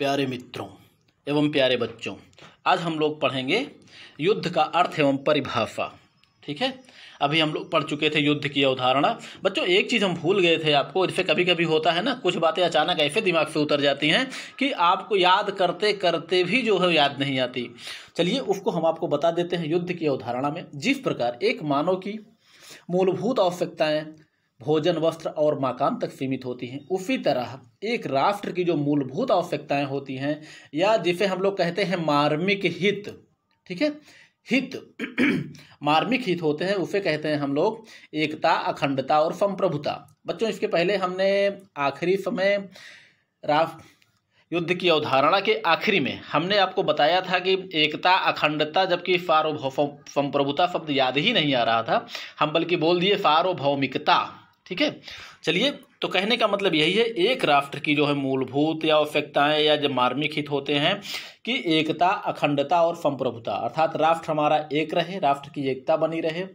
प्यारे मित्रों एवं प्यारे बच्चों आज हम लोग पढ़ेंगे युद्ध का अर्थ एवं परिभाषा ठीक है अभी हम लोग पढ़ चुके थे युद्ध की अवधारणा बच्चों एक चीज़ हम भूल गए थे आपको इससे कभी कभी होता है ना कुछ बातें अचानक ऐसे दिमाग से उतर जाती हैं कि आपको याद करते करते भी जो है याद नहीं आती चलिए उसको हम आपको बता देते हैं युद्ध की अवधारणा में जिस प्रकार एक मानव की मूलभूत आवश्यकताएं भोजन वस्त्र और मकान तक सीमित होती हैं उसी तरह एक राष्ट्र की जो मूलभूत आवश्यकताएं होती हैं या जिसे हम लोग कहते हैं मार्मिक हित ठीक है हित मार्मिक हित होते हैं उसे कहते हैं हम लोग एकता अखंडता और संप्रभुता बच्चों इसके पहले हमने आखिरी समय राष्ट्र युद्ध की अवधारणा के आखिरी में हमने आपको बताया था कि एकता अखंडता जबकि सार्वभौम संप्रभुता शब्द याद ही नहीं आ रहा था हम बल्कि बोल दिए सार्वभौमिकता ठीक है चलिए तो कहने का मतलब यही है एक राष्ट्र की जो है मूलभूत या आवश्यकताएं या जब मार्मिक हित होते हैं कि एकता अखंडता और संप्रभुता अर्थात राष्ट्र हमारा एक रहे राष्ट्र की एकता बनी रहे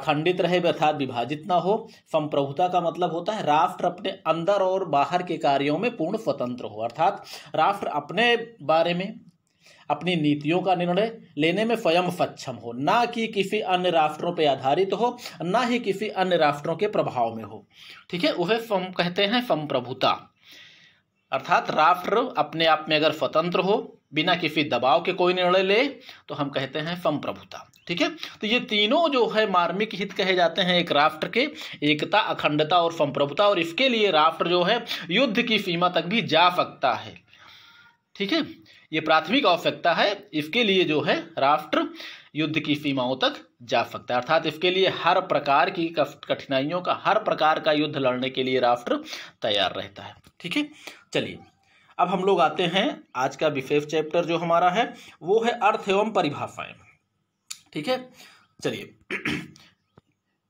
अखंडित रहे अर्थात विभाजित ना हो संप्रभुता का मतलब होता है राष्ट्र अपने अंदर और बाहर के कार्यों में पूर्ण स्वतंत्र हो अर्थात राष्ट्र अपने बारे में अपनी नीतियों का निर्णय लेने में स्वयं सक्षम हो ना कि किसी अन्य राष्ट्रों पर आधारित हो ना ही किसी अन्य राष्ट्रों के प्रभाव में हो ठीक है उसे कहते हैं संप्रभुता अर्थात राष्ट्र अपने आप में अगर स्वतंत्र हो बिना किसी दबाव के कोई निर्णय ले तो हम कहते हैं संप्रभुता ठीक है तो ये तीनों जो है मार्मिक हित कहे जाते हैं एक राष्ट्र के एकता अखंडता और संप्रभुता और इसके लिए राष्ट्र जो है युद्ध की सीमा तक भी जा सकता है ठीक है ये प्राथमिक आवश्यकता है इसके लिए जो है राष्ट्र युद्ध की सीमाओं तक जा सकता है अर्थात इसके लिए हर प्रकार की कठिनाइयों का हर प्रकार का युद्ध लड़ने के लिए राष्ट्र तैयार रहता है ठीक है चलिए अब हम लोग आते हैं आज का विशेष चैप्टर जो हमारा है वो है अर्थ एवं परिभाषाएं ठीक है चलिए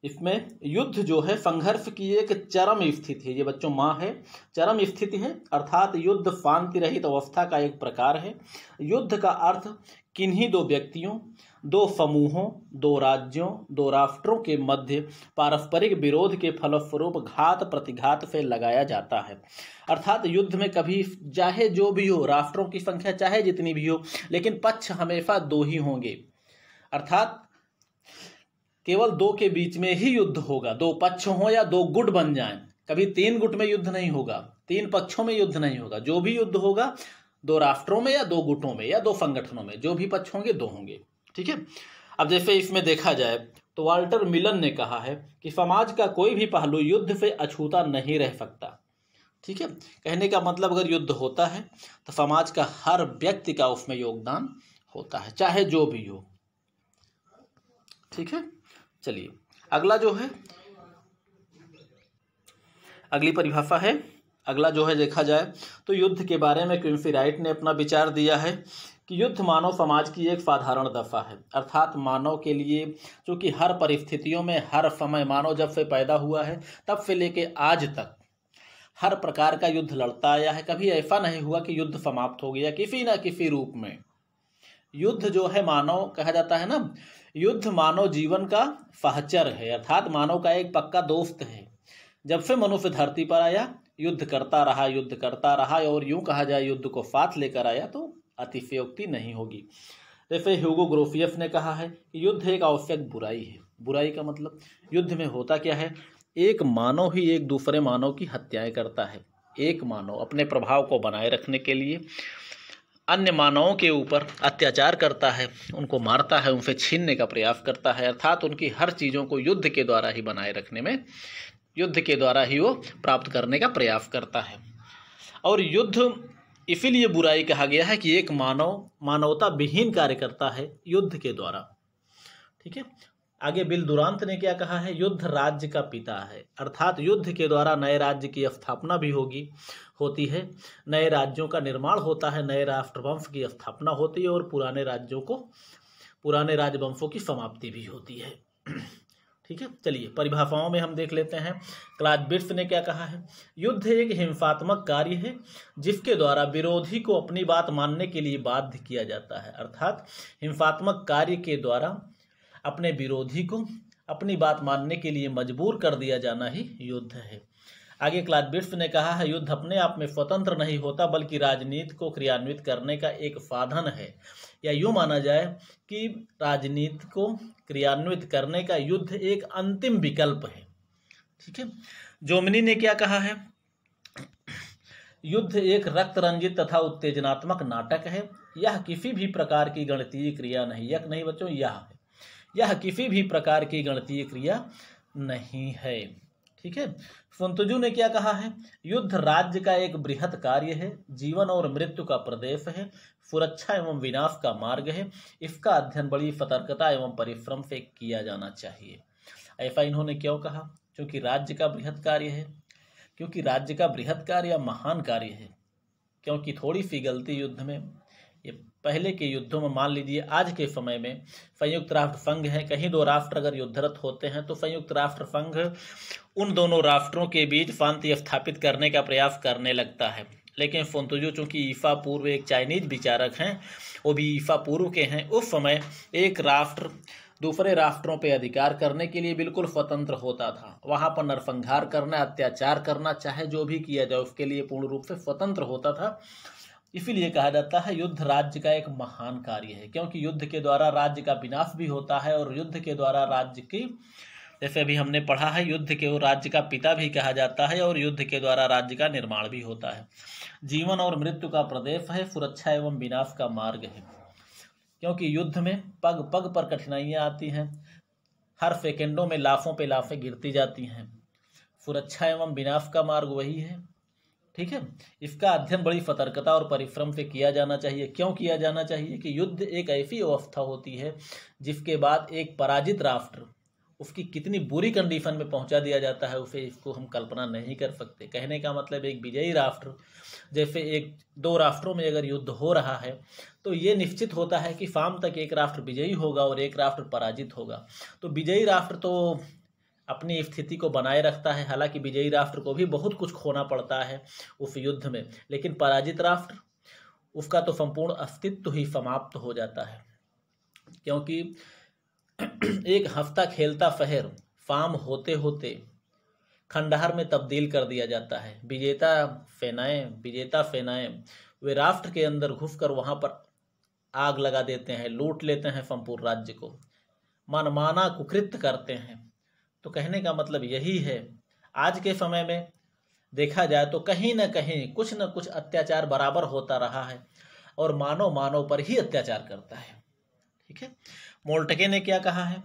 इसमें युद्ध जो है संघर्ष की एक चरम स्थिति है ये बच्चों माँ है चरम स्थिति है अर्थात युद्ध शांति रहित अवस्था का एक प्रकार है युद्ध का अर्थ किन्हीं दो व्यक्तियों दो समूहों दो राज्यों दो राष्ट्रों के मध्य पारस्परिक विरोध के फलस्वरूप घात प्रतिघात से लगाया जाता है अर्थात युद्ध में कभी चाहे जो भी हो राष्ट्रों की संख्या चाहे जितनी भी हो लेकिन पक्ष हमेशा दो ही होंगे अर्थात केवल दो के बीच में ही युद्ध होगा दो पक्ष हो या दो गुट बन जाएं कभी तीन गुट में युद्ध नहीं होगा तीन पक्षों में युद्ध नहीं होगा जो भी युद्ध होगा दो राष्ट्रों में या दो गुटों में या दो संगठनों में जो भी पक्ष होंगे दो होंगे ठीक है अब जैसे इसमें देखा जाए तो वाल्टर मिलन ने कहा है कि समाज का कोई भी पहलू युद्ध से अछूता नहीं रह सकता ठीक है कहने का मतलब अगर युद्ध होता है तो समाज का हर व्यक्ति का उसमें योगदान होता है चाहे जो भी हो ठीक है चलिए अगला जो है अगली परिभाषा है अगला जो है देखा जाए तो युद्ध के बारे में क्रिम्फी राइट ने अपना विचार दिया है कि युद्ध मानव समाज की एक साधारण दफा है अर्थात मानव के लिए चूंकि हर परिस्थितियों में हर समय मानव जब से पैदा हुआ है तब से लेके आज तक हर प्रकार का युद्ध लड़ता आया है कभी ऐसा नहीं हुआ कि युद्ध समाप्त हो गया किसी ना किसी रूप में युद्ध जो है मानव कहा जाता है ना युद्ध मानव जीवन का सहचर है अर्थात मानव का एक पक्का दोस्त है जब से मनुष्य धरती पर आया युद्ध करता रहा युद्ध करता रहा और यूं कहा जाए युद्ध को साथ लेकर आया तो अतिशयोक्ति नहीं होगी जैसे ह्यूगो ग्रोफियस ने कहा है कि युद्ध एक आवश्यक बुराई है बुराई का मतलब युद्ध में होता क्या है एक मानव ही एक दूसरे मानव की हत्याएं करता है एक मानव अपने प्रभाव को बनाए रखने के लिए अन्य मानवों के ऊपर अत्याचार करता है उनको मारता है उनसे छीनने का प्रयास करता है अर्थात उनकी हर चीज़ों को युद्ध के द्वारा ही बनाए रखने में युद्ध के द्वारा ही वो प्राप्त करने का प्रयास करता है और युद्ध इसीलिए बुराई कहा गया है कि एक मानव मानवता विहीन कार्य करता है युद्ध के द्वारा ठीक है आगे बिल दुरांत ने क्या कहा है युद्ध राज्य का पिता है अर्थात युद्ध के द्वारा नए राज्य की स्थापना भी होगी होती है नए राज्यों का निर्माण होता है नए राष्ट्रवंश की स्थापना होती है और पुराने राज्यों को पुराने राजवंशों की समाप्ति भी होती है ठीक है चलिए परिभाषाओं में हम देख लेते हैं क्लाजबिट्स ने क्या कहा है युद्ध एक हिंसात्मक कार्य है जिसके द्वारा विरोधी को अपनी बात मानने के लिए बाध्य किया जाता है अर्थात हिंसात्मक कार्य के द्वारा अपने विरोधी को अपनी बात मानने के लिए मजबूर कर दिया जाना ही युद्ध है आगे क्लाद बिर्फ ने कहा है युद्ध अपने आप में स्वतंत्र नहीं होता बल्कि राजनीति को क्रियान्वित करने का एक साधन है या यूँ माना जाए कि राजनीति को क्रियान्वित करने का युद्ध एक अंतिम विकल्प है ठीक है जोमिनी ने क्या कहा है युद्ध एक रक्त रंजित तथा उत्तेजनात्मक नाटक है यह किसी भी प्रकार की गणितीय क्रिया नहीं यक नहीं बच्चों यह यह किसी भी प्रकार की गणतीय क्रिया नहीं है ठीक है फुंतजू ने क्या कहा है युद्ध राज्य का एक बृहत कार्य है जीवन और मृत्यु का प्रदेश है सुरक्षा एवं विनाश का मार्ग है इसका अध्ययन बड़ी सतर्कता एवं परिश्रम से किया जाना चाहिए ऐसा इन्होंने क्यों कहा क्योंकि राज्य का बृहत कार्य है क्योंकि राज्य का बृहत कार्य महान कार्य है क्योंकि थोड़ी सी गलती युद्ध में पहले के युद्धों में मान लीजिए आज के समय में संयुक्त राष्ट्र संघ है कहीं दो राष्ट्र अगर युद्धरत होते हैं तो संयुक्त राष्ट्र संघ उन दोनों राष्ट्रों के बीच शांति स्थापित करने का प्रयास करने लगता है लेकिन फोन्तुजो चूंकि ईफा पूर्व एक चाइनीज विचारक हैं वो भी ईफा पूर्व के हैं उस समय एक राष्ट्र दूसरे राष्ट्रों पर अधिकार करने के लिए बिल्कुल स्वतंत्र होता था वहाँ पर नरसंहार करना अत्याचार करना चाहे जो भी किया जाए उसके लिए पूर्ण रूप से स्वतंत्र होता था इसीलिए कहा जाता है युद्ध राज्य का एक महान कार्य है क्योंकि युद्ध के द्वारा राज्य का विनाश भी होता है और युद्ध के द्वारा राज्य की जैसे अभी हमने पढ़ा है युद्ध के वो राज्य का पिता भी कहा जाता है और युद्ध के द्वारा राज्य का निर्माण भी होता है जीवन और मृत्यु का प्रदेश है सुरक्षा एवं विनाश का मार्ग है क्योंकि युद्ध में पग पग पर कठिनाइयाँ आती हैं हर सेकेंडों में लाफों पे लाफें गिरती जाती हैं सुरक्षा एवं विनाश का मार्ग वही है ठीक है इसका अध्ययन बड़ी सतर्कता और परिश्रम से किया जाना चाहिए क्यों किया जाना चाहिए कि युद्ध एक ऐसी अवस्था होती है जिसके बाद एक पराजित राष्ट्र उसकी कितनी बुरी कंडीशन में पहुंचा दिया जाता है उसे इसको हम कल्पना नहीं कर सकते कहने का मतलब एक विजयी राष्ट्र जैसे एक दो राष्ट्रों में अगर युद्ध हो रहा है तो ये निश्चित होता है कि शाम तक एक राष्ट्र विजयी होगा और एक राष्ट्र पराजित होगा तो विजयी राष्ट्र तो अपनी स्थिति को बनाए रखता है हालांकि विजयी राष्ट्र को भी बहुत कुछ खोना पड़ता है उस युद्ध में लेकिन पराजित राष्ट्र उसका तो संपूर्ण अस्तित्व ही समाप्त हो जाता है क्योंकि एक हफ्ता खेलता फहर फार्म होते होते खंडहर में तब्दील कर दिया जाता है विजेता सेनाएं विजेता सेनाएं वे राष्ट्र के अंदर घुसकर वहाँ पर आग लगा देते हैं लूट लेते हैं संपूर्ण राज्य को मनमाना कुकृत करते हैं तो कहने का मतलब यही है आज के समय में देखा जाए तो कहीं ना कहीं कुछ ना कुछ अत्याचार बराबर होता रहा है और मानव मानव पर ही अत्याचार करता है ठीक है मोल्टके ने क्या कहा है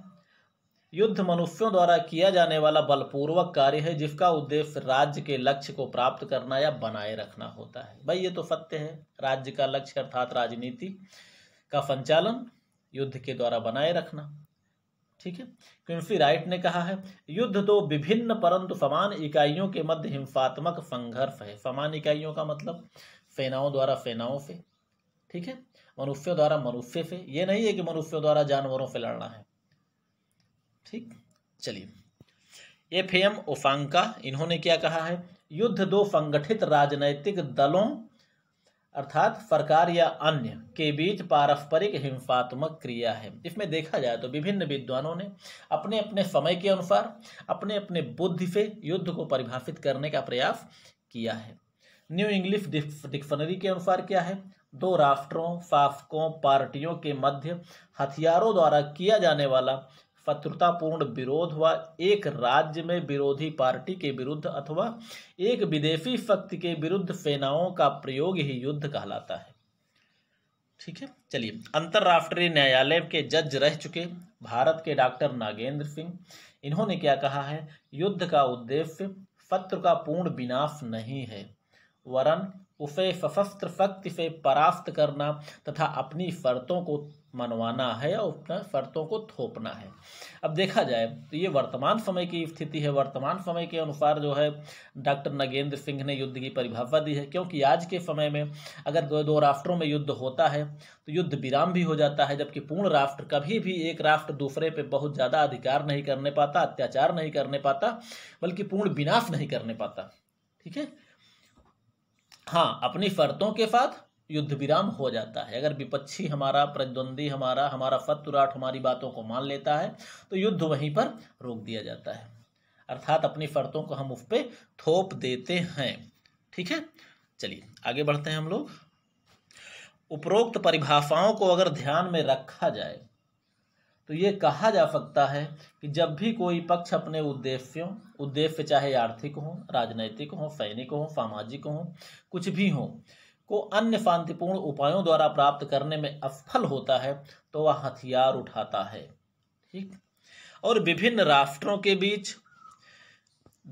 युद्ध मनुष्यों द्वारा किया जाने वाला बलपूर्वक कार्य है जिसका उद्देश्य राज्य के लक्ष्य को प्राप्त करना या बनाए रखना होता है भाई ये तो सत्य है राज्य का लक्ष्य अर्थात राजनीति का संचालन युद्ध के द्वारा बनाए रखना ठीक है क्विंफी राइट ने कहा है युद्ध तो विभिन्न परंतु समान इकाइयों के मध्य हिंसात्मक संघर्ष है समान इकाइयों का मतलब सेनाओं द्वारा सेनाओं से ठीक है मनुष्यों द्वारा मनुष्य से ये नहीं है कि मनुष्यों द्वारा जानवरों से लड़ना है ठीक चलिए एफ एम ओफांका इन्होंने क्या कहा है युद्ध दो संगठित राजनैतिक दलों अर्थात सरकार या अन्य के बीच पारस्परिक हिंसात्मक क्रिया है इसमें देखा जाए तो विभिन्न विद्वानों ने अपने अपने समय के अनुसार अपने अपने बुद्धि से युद्ध को परिभाषित करने का प्रयास किया है न्यू इंग्लिश डिक्शनरी के अनुसार क्या है दो राष्ट्रों शासकों पार्टियों के मध्य हथियारों द्वारा किया जाने वाला शत्रुतापूर्ण विरोध हुआ एक राज्य में विरोधी पार्टी के विरुद्ध अथवा एक विदेशी शक्ति के विरुद्ध सेनाओं का प्रयोग ही युद्ध कहलाता है ठीक है चलिए अंतर्राष्ट्रीय न्यायालय के जज रह चुके भारत के डॉक्टर नागेंद्र सिंह इन्होंने क्या कहा है युद्ध का उद्देश्य शत्रु का पूर्ण विनाश नहीं है वरन उसे सशस्त्र शक्ति से परास्त करना तथा अपनी शर्तों को मनवाना है या अपना शर्तों को थोपना है अब देखा जाए तो ये वर्तमान समय की स्थिति है वर्तमान समय के अनुसार जो है डॉक्टर नगेंद्र सिंह ने युद्ध की परिभाषा दी है क्योंकि आज के समय में अगर दो दो राष्ट्रों में युद्ध होता है तो युद्ध विराम भी हो जाता है जबकि पूर्ण राष्ट्र कभी भी एक राष्ट्र दूसरे पर बहुत ज़्यादा अधिकार नहीं करने पाता अत्याचार नहीं करने पाता बल्कि पूर्ण विनाश नहीं करने पाता ठीक है हाँ अपनी फर्तों के साथ युद्ध विराम हो जाता है अगर विपक्षी हमारा प्रतिद्वंदी हमारा हमारा फतुराट हमारी बातों को मान लेता है तो युद्ध वहीं पर रोक दिया जाता है अर्थात अपनी फर्तों को हम उस पर थोप देते हैं ठीक है चलिए आगे बढ़ते हैं हम लोग उपरोक्त परिभाषाओं को अगर ध्यान में रखा जाए तो ये कहा जा सकता है कि जब भी कोई पक्ष अपने उद्देश्यों उद्देश्य चाहे आर्थिक हों राजनैतिक हों सैनिक हों सामाजिक हों कुछ भी हो को अन्य शांतिपूर्ण उपायों द्वारा प्राप्त करने में असफल होता है तो वह हथियार उठाता है ठीक और विभिन्न राष्ट्रों के बीच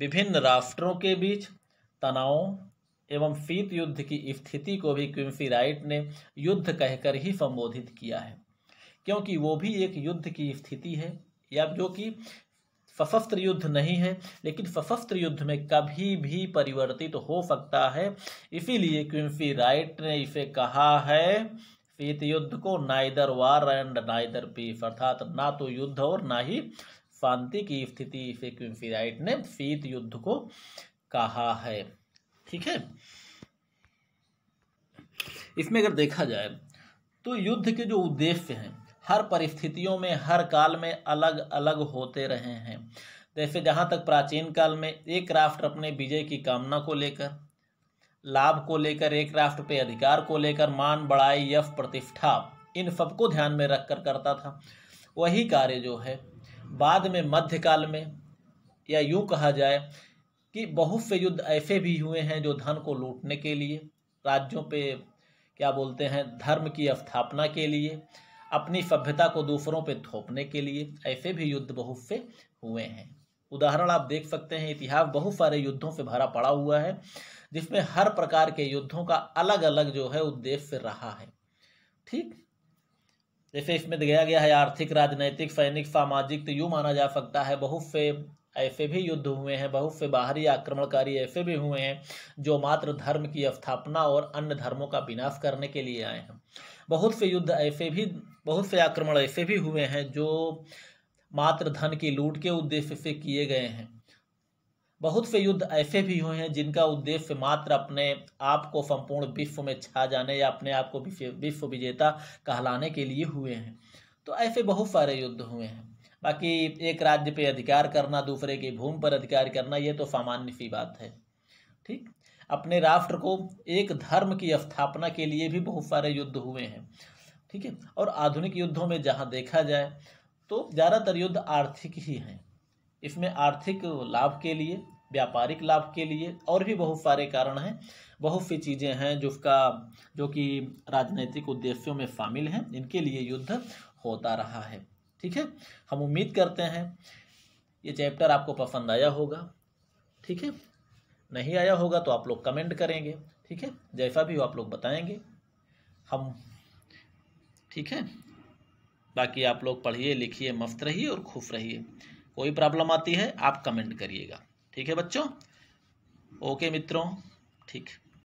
विभिन्न राष्ट्रों के बीच तनावों एवं शीत युद्ध की स्थिति को भी क्विंसी राइट ने युद्ध कहकर ही संबोधित किया है क्योंकि वो भी एक युद्ध की स्थिति है या जो कि सशस्त्र युद्ध नहीं है लेकिन सशस्त्र युद्ध में कभी भी परिवर्तित तो हो सकता है इसीलिए क्विंसी राइट ने इसे कहा है शीत युद्ध को neither war and neither peace अर्थात ना तो युद्ध और ना ही शांति की स्थिति इसे क्विंसी राइट ने शीत युद्ध को कहा है ठीक है इसमें अगर देखा जाए तो युद्ध के जो उद्देश्य हैं हर परिस्थितियों में हर काल में अलग अलग होते रहे हैं जैसे जहाँ तक प्राचीन काल में एक राष्ट्र अपने विजय की कामना को लेकर लाभ को लेकर एक राष्ट्र पे अधिकार को लेकर मान बढ़ाई यश प्रतिष्ठा इन सबको ध्यान में रख कर करता था वही कार्य जो है बाद में मध्यकाल में या यूँ कहा जाए कि बहुत से युद्ध ऐसे भी हुए हैं जो धन को लूटने के लिए राज्यों पे क्या बोलते हैं धर्म की स्थापना के लिए अपनी सभ्यता को दूसरों पर थोपने के लिए ऐसे भी युद्ध बहुत से हुए हैं उदाहरण आप देख सकते हैं इतिहास बहुत सारे युद्धों से भरा पड़ा हुआ है जिसमें हर प्रकार के युद्धों का अलग अलग जो है उद्देश्य रहा है ठीक जैसे इसमें दिखाया गया है आर्थिक राजनैतिक सैनिक सामाजिक तो यूँ माना जा सकता है बहुत से ऐसे भी युद्ध हुए हैं बहुत से बाहरी आक्रमणकारी ऐसे भी हुए हैं जो मात्र धर्म की स्थापना और अन्य धर्मों का विनाश करने के लिए आए हैं बहुत से युद्ध ऐसे भी बहुत से आक्रमण ऐसे भी हुए हैं जो मात्र धन की लूट के उद्देश्य से किए गए हैं बहुत से युद्ध ऐसे भी हुए हैं जिनका उद्देश्य मात्र अपने आप को संपूर्ण विश्व में छा जाने या अपने आप को विश्व विजेता कहलाने के लिए हुए हैं तो ऐसे बहुत सारे युद्ध हुए हैं बाकी एक राज्य पे अधिकार करना दूसरे की भूमि पर अधिकार करना ये तो सामान्य सी बात है ठीक अपने राष्ट्र को एक धर्म की स्थापना के लिए भी बहुत सारे युद्ध हुए हैं ठीक है और आधुनिक युद्धों में जहाँ देखा जाए तो ज़्यादातर युद्ध आर्थिक ही हैं इसमें आर्थिक लाभ के लिए व्यापारिक लाभ के लिए और भी बहुत सारे कारण हैं बहुत सी चीज़ें हैं जिसका जो कि राजनीतिक उद्देश्यों में शामिल हैं इनके लिए युद्ध होता रहा है ठीक है हम उम्मीद करते हैं ये चैप्टर आपको पसंद आया होगा ठीक है नहीं आया होगा तो आप लोग कमेंट करेंगे ठीक है जैसा भी हो आप लोग बताएंगे हम ठीक है बाकी आप लोग पढ़िए लिखिए मस्त रहिए और खुश रहिए कोई प्रॉब्लम आती है आप कमेंट करिएगा ठीक है बच्चों ओके मित्रों ठीक है